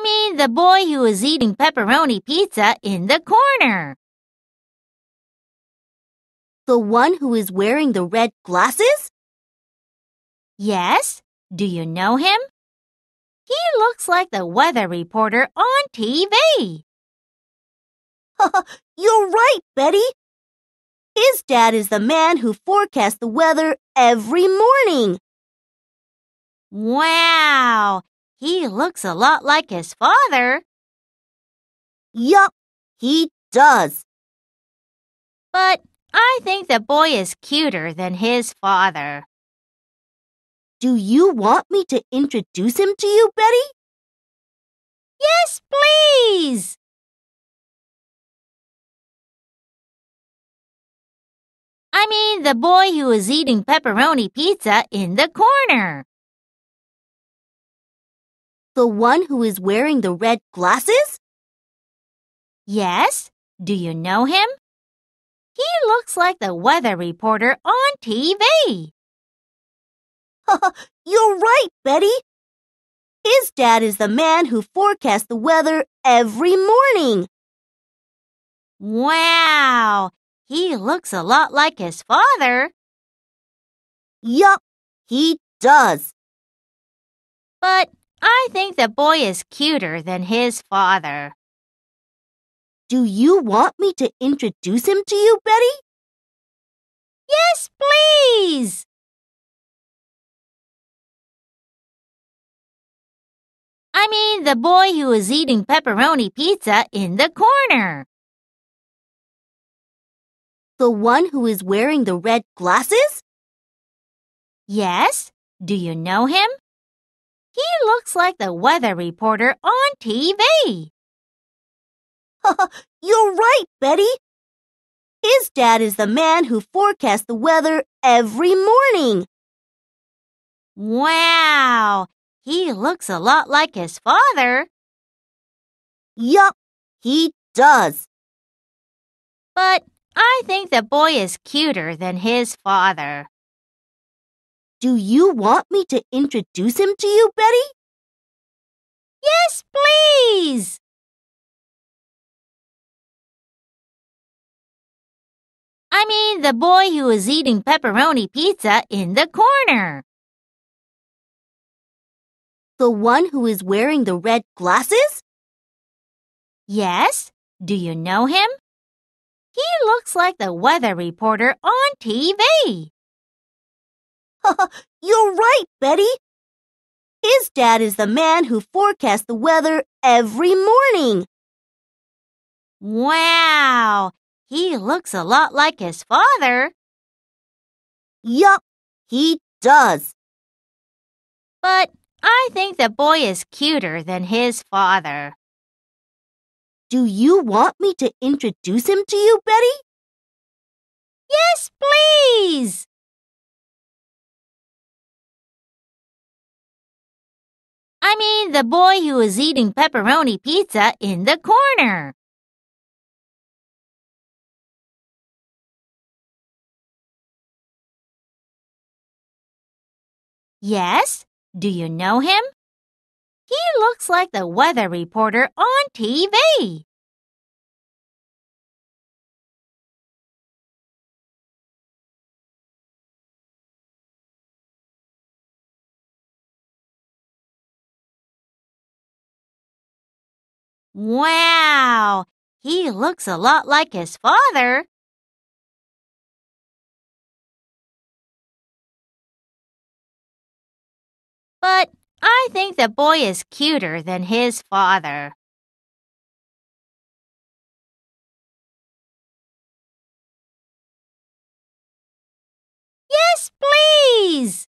I mean the boy who is eating pepperoni pizza in the corner. The one who is wearing the red glasses? Yes. Do you know him? He looks like the weather reporter on TV. You're right, Betty. His dad is the man who forecasts the weather every morning. Wow! He looks a lot like his father. Yup, he does. But I think the boy is cuter than his father. Do you want me to introduce him to you, Betty? Yes, please! I mean, the boy who is eating pepperoni pizza in the corner the one who is wearing the red glasses? Yes. Do you know him? He looks like the weather reporter on TV. You're right, Betty. His dad is the man who forecasts the weather every morning. Wow, he looks a lot like his father. Yup, he does. But I think the boy is cuter than his father. Do you want me to introduce him to you, Betty? Yes, please! I mean, the boy who is eating pepperoni pizza in the corner. The one who is wearing the red glasses? Yes. Do you know him? He looks like the weather reporter on TV. You're right, Betty. His dad is the man who forecasts the weather every morning. Wow, he looks a lot like his father. Yup, he does. But I think the boy is cuter than his father. Do you want me to introduce him to you, Betty? Yes, please! I mean, the boy who is eating pepperoni pizza in the corner. The one who is wearing the red glasses? Yes. Do you know him? He looks like the weather reporter on TV. You're right, Betty. His dad is the man who forecasts the weather every morning. Wow, he looks a lot like his father. Yup, he does. But I think the boy is cuter than his father. Do you want me to introduce him to you, Betty? Yes, I mean the boy who was eating pepperoni pizza in the corner. Yes? Do you know him? He looks like the weather reporter on TV. Wow! He looks a lot like his father. But I think the boy is cuter than his father. Yes, please!